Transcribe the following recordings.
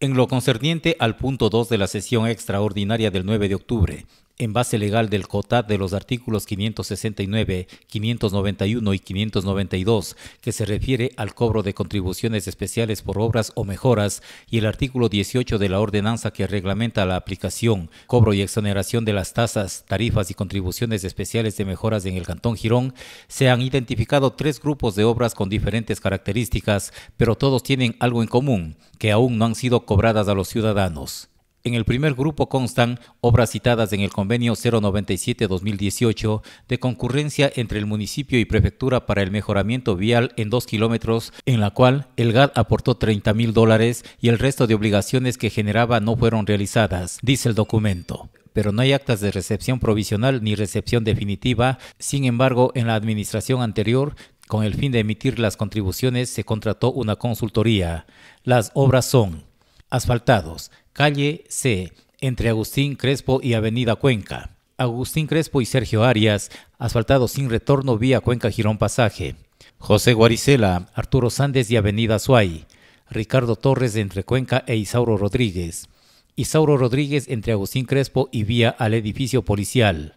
En lo concerniente al punto 2 de la sesión extraordinaria del 9 de octubre, en base legal del COTAD de los artículos 569, 591 y 592, que se refiere al cobro de contribuciones especiales por obras o mejoras, y el artículo 18 de la ordenanza que reglamenta la aplicación, cobro y exoneración de las tasas, tarifas y contribuciones especiales de mejoras en el Cantón Girón, se han identificado tres grupos de obras con diferentes características, pero todos tienen algo en común, que aún no han sido cobradas a los ciudadanos. En el primer grupo constan obras citadas en el convenio 097-2018 de concurrencia entre el municipio y prefectura para el mejoramiento vial en dos kilómetros, en la cual el GAD aportó 30 mil dólares y el resto de obligaciones que generaba no fueron realizadas, dice el documento pero no hay actas de recepción provisional ni recepción definitiva. Sin embargo, en la administración anterior, con el fin de emitir las contribuciones, se contrató una consultoría. Las obras son Asfaltados, calle C, entre Agustín Crespo y Avenida Cuenca. Agustín Crespo y Sergio Arias, asfaltados sin retorno vía Cuenca Girón Pasaje. José Guaricela, Arturo Sández y Avenida Suay. Ricardo Torres entre Cuenca e Isauro Rodríguez. Isauro Rodríguez entre Agustín Crespo y vía al edificio policial.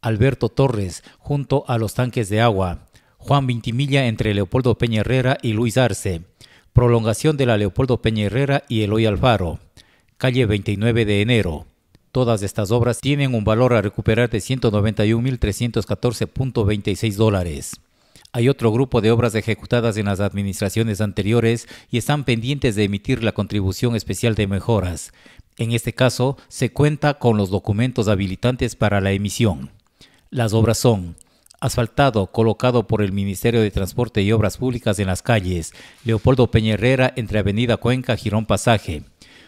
Alberto Torres junto a los tanques de agua. Juan Vintimilla entre Leopoldo Peña Herrera y Luis Arce prolongación de la Leopoldo Peña Herrera y Eloy Alfaro, calle 29 de enero. Todas estas obras tienen un valor a recuperar de 191.314.26 dólares. Hay otro grupo de obras ejecutadas en las administraciones anteriores y están pendientes de emitir la contribución especial de mejoras. En este caso, se cuenta con los documentos habilitantes para la emisión. Las obras son asfaltado colocado por el Ministerio de Transporte y Obras Públicas en las calles Leopoldo Peña entre Avenida Cuenca Girón Pasaje,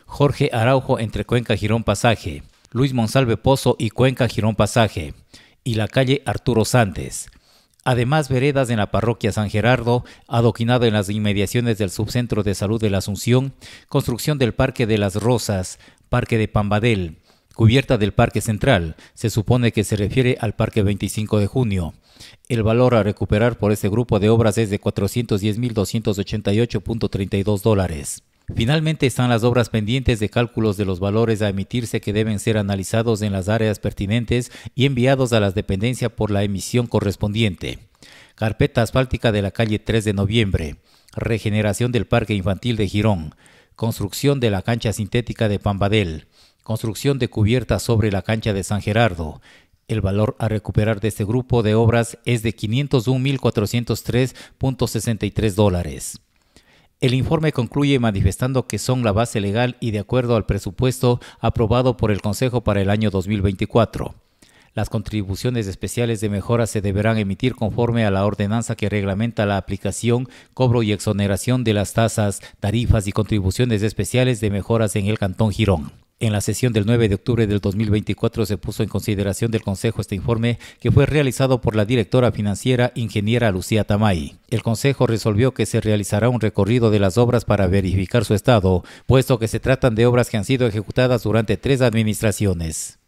Jorge Araujo entre Cuenca Girón Pasaje, Luis Monsalve Pozo y Cuenca Girón Pasaje y la calle Arturo Santes. Además, veredas en la parroquia San Gerardo, adoquinado en las inmediaciones del subcentro de salud de la Asunción, construcción del Parque de las Rosas, Parque de Pambadel, cubierta del Parque Central. Se supone que se refiere al Parque 25 de junio. El valor a recuperar por este grupo de obras es de 410.288.32 dólares. Finalmente están las obras pendientes de cálculos de los valores a emitirse que deben ser analizados en las áreas pertinentes y enviados a las dependencias por la emisión correspondiente. Carpeta asfáltica de la calle 3 de noviembre. Regeneración del Parque Infantil de Girón. Construcción de la cancha sintética de Pambadel Construcción de cubierta sobre la cancha de San Gerardo. El valor a recuperar de este grupo de obras es de 501.403.63 dólares. El informe concluye manifestando que son la base legal y de acuerdo al presupuesto aprobado por el Consejo para el año 2024. Las contribuciones especiales de mejoras se deberán emitir conforme a la ordenanza que reglamenta la aplicación, cobro y exoneración de las tasas, tarifas y contribuciones especiales de mejoras en el Cantón Girón. En la sesión del 9 de octubre del 2024 se puso en consideración del Consejo este informe que fue realizado por la directora financiera ingeniera Lucía Tamay. El Consejo resolvió que se realizará un recorrido de las obras para verificar su estado, puesto que se tratan de obras que han sido ejecutadas durante tres administraciones.